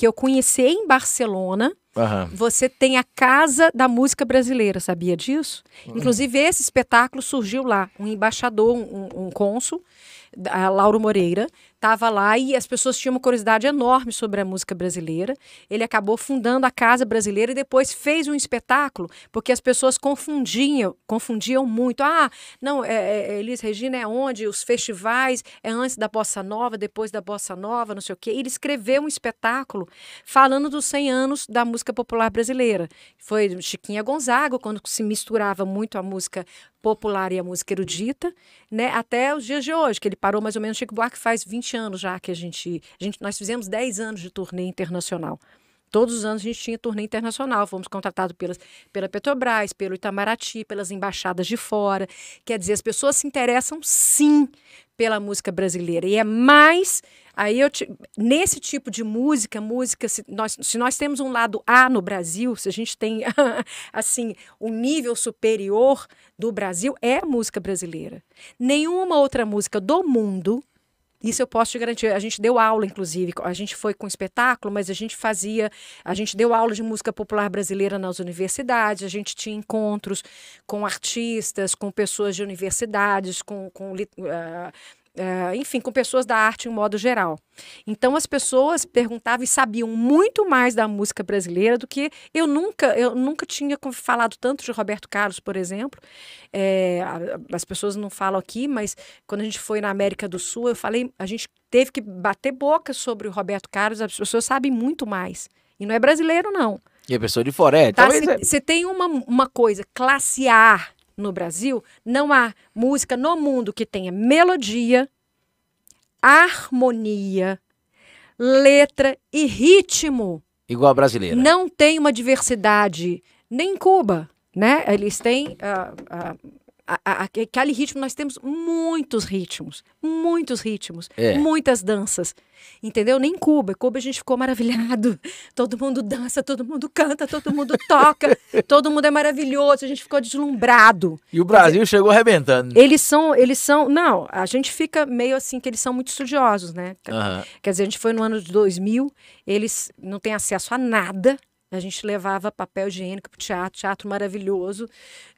que eu conheci em Barcelona. Uhum. Você tem a Casa da Música Brasileira, sabia disso? Uhum. Inclusive, esse espetáculo surgiu lá. Um embaixador, um, um cônsul, a Lauro Moreira, estava lá e as pessoas tinham uma curiosidade enorme sobre a música brasileira. Ele acabou fundando a Casa Brasileira e depois fez um espetáculo, porque as pessoas confundiam, confundiam muito. Ah, não, é, é, é Elis Regina é onde? Os festivais é antes da Bossa Nova, depois da Bossa Nova, não sei o quê. Ele escreveu um espetáculo falando dos 100 anos da música popular brasileira. Foi Chiquinha Gonzaga, quando se misturava muito a música popular e a música erudita, né? Até os dias de hoje, que ele parou mais ou menos, Chico Buarque faz 20 20 anos já que a gente, a gente. Nós fizemos 10 anos de turnê internacional. Todos os anos a gente tinha turnê internacional, fomos contratados pelas, pela Petrobras, pelo Itamaraty, pelas embaixadas de fora. Quer dizer, as pessoas se interessam sim pela música brasileira. E é mais. Aí eu te, nesse tipo de música, música, se nós, se nós temos um lado A no Brasil, se a gente tem assim um nível superior do Brasil, é a música brasileira. Nenhuma outra música do mundo isso eu posso te garantir. A gente deu aula, inclusive. A gente foi com espetáculo, mas a gente fazia. A gente deu aula de música popular brasileira nas universidades. A gente tinha encontros com artistas, com pessoas de universidades, com, com uh, Uh, enfim, com pessoas da arte em modo geral. Então as pessoas perguntavam e sabiam muito mais da música brasileira do que eu nunca, eu nunca tinha falado tanto de Roberto Carlos, por exemplo. É, as pessoas não falam aqui, mas quando a gente foi na América do Sul, eu falei, a gente teve que bater boca sobre o Roberto Carlos, as pessoas sabem muito mais. E não é brasileiro, não. E a pessoa de fora, é. Tá, se, é... se, tem uma, uma coisa, classe A no Brasil, não há música no mundo que tenha melodia, harmonia, letra e ritmo. Igual a brasileira. Não tem uma diversidade, nem em Cuba. Né? Eles têm uh, uh, a, a, aquele ritmo, nós temos muitos ritmos, muitos ritmos, é. muitas danças. Entendeu? Nem Cuba. Cuba a gente ficou maravilhado. Todo mundo dança, todo mundo canta, todo mundo toca, todo mundo é maravilhoso. A gente ficou deslumbrado. E o Brasil dizer, chegou arrebentando. Eles são, eles são. Não, a gente fica meio assim que eles são muito estudiosos, né? Uhum. Quer dizer, a gente foi no ano de 2000, eles não têm acesso a nada a gente levava papel higiênico para teatro, teatro maravilhoso,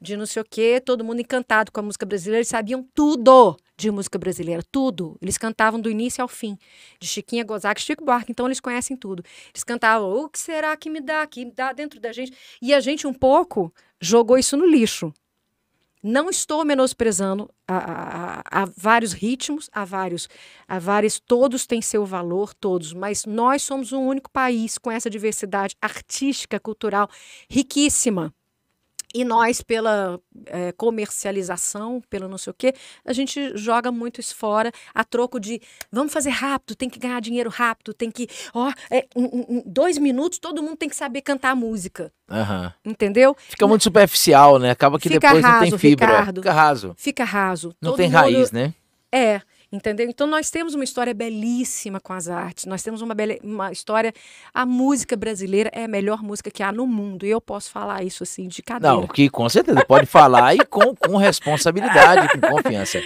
de não sei o quê, todo mundo encantado com a música brasileira, eles sabiam tudo de música brasileira, tudo. Eles cantavam do início ao fim, de Chiquinha Gonzaga, Chico Buarque, então eles conhecem tudo. Eles cantavam, o que será que me dá, que me dá dentro da gente. E a gente um pouco jogou isso no lixo. Não estou menosprezando há vários ritmos, há vários, há vários, todos têm seu valor, todos, mas nós somos um único país com essa diversidade artística, cultural riquíssima. E nós, pela é, comercialização, pelo não sei o quê, a gente joga muito isso fora a troco de vamos fazer rápido, tem que ganhar dinheiro rápido, tem que. Ó, é, um, um, dois minutos todo mundo tem que saber cantar a música. Uhum. Entendeu? Fica muito superficial, né? Acaba que fica depois raso, não tem fibra. Ricardo, fica raso. Fica raso. Não todo tem mundo... raiz, né? É entendeu? Então nós temos uma história belíssima com as artes, nós temos uma, bela, uma história, a música brasileira é a melhor música que há no mundo, e eu posso falar isso assim de cada Não, que com certeza, pode falar e com, com responsabilidade, com confiança.